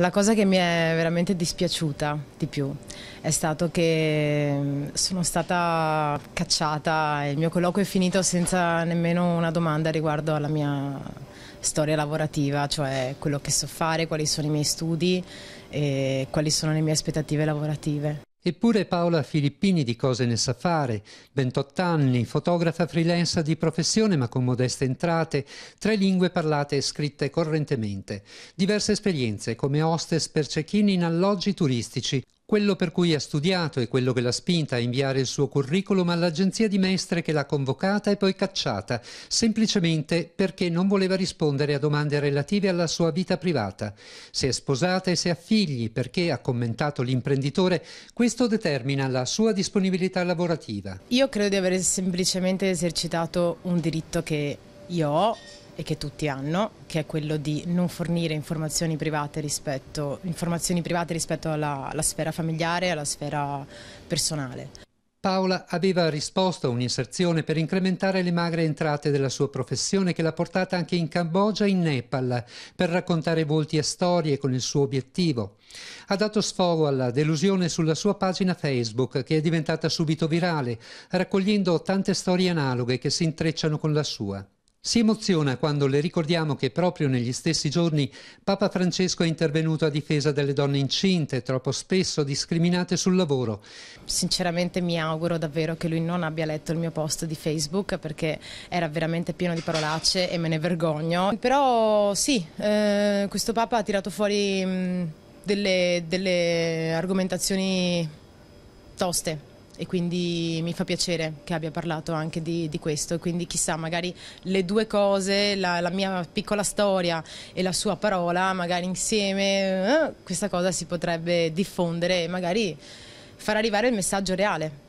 la cosa che mi è veramente dispiaciuta di più è stato che mm, sono stata cacciata, il mio colloquio è finito senza nemmeno una domanda riguardo alla mia storia lavorativa, cioè quello che so fare, quali sono i miei studi e quali sono le mie aspettative lavorative. Eppure Paola Filippini di cose ne sa fare, 28 anni, fotografa freelance di professione ma con modeste entrate, tre lingue parlate e scritte correntemente, diverse esperienze come hostess per cecchini in alloggi turistici, quello per cui ha studiato e quello che l'ha spinta a inviare il suo curriculum all'agenzia di mestre che l'ha convocata e poi cacciata, semplicemente perché non voleva rispondere a domande relative alla sua vita privata. Se è sposata e se ha figli, perché, ha commentato l'imprenditore, questo determina la sua disponibilità lavorativa. Io credo di aver semplicemente esercitato un diritto che io ho e che tutti hanno, che è quello di non fornire informazioni private rispetto, informazioni private rispetto alla, alla sfera familiare e alla sfera personale. Paola aveva risposto a un'inserzione per incrementare le magre entrate della sua professione che l'ha portata anche in Cambogia e in Nepal per raccontare volti e storie con il suo obiettivo. Ha dato sfogo alla delusione sulla sua pagina Facebook che è diventata subito virale, raccogliendo tante storie analoghe che si intrecciano con la sua. Si emoziona quando le ricordiamo che proprio negli stessi giorni Papa Francesco è intervenuto a difesa delle donne incinte, troppo spesso discriminate sul lavoro. Sinceramente mi auguro davvero che lui non abbia letto il mio post di Facebook perché era veramente pieno di parolacce e me ne vergogno. Però sì, eh, questo Papa ha tirato fuori mh, mm, delle, delle argomentazioni toste e quindi mi fa piacere che abbia parlato anche di, di questo e quindi chissà magari le due cose, la, la, mia piccola storia e la sua parola magari insieme eh, questa cosa si potrebbe diffondere e magari far arrivare il messaggio reale.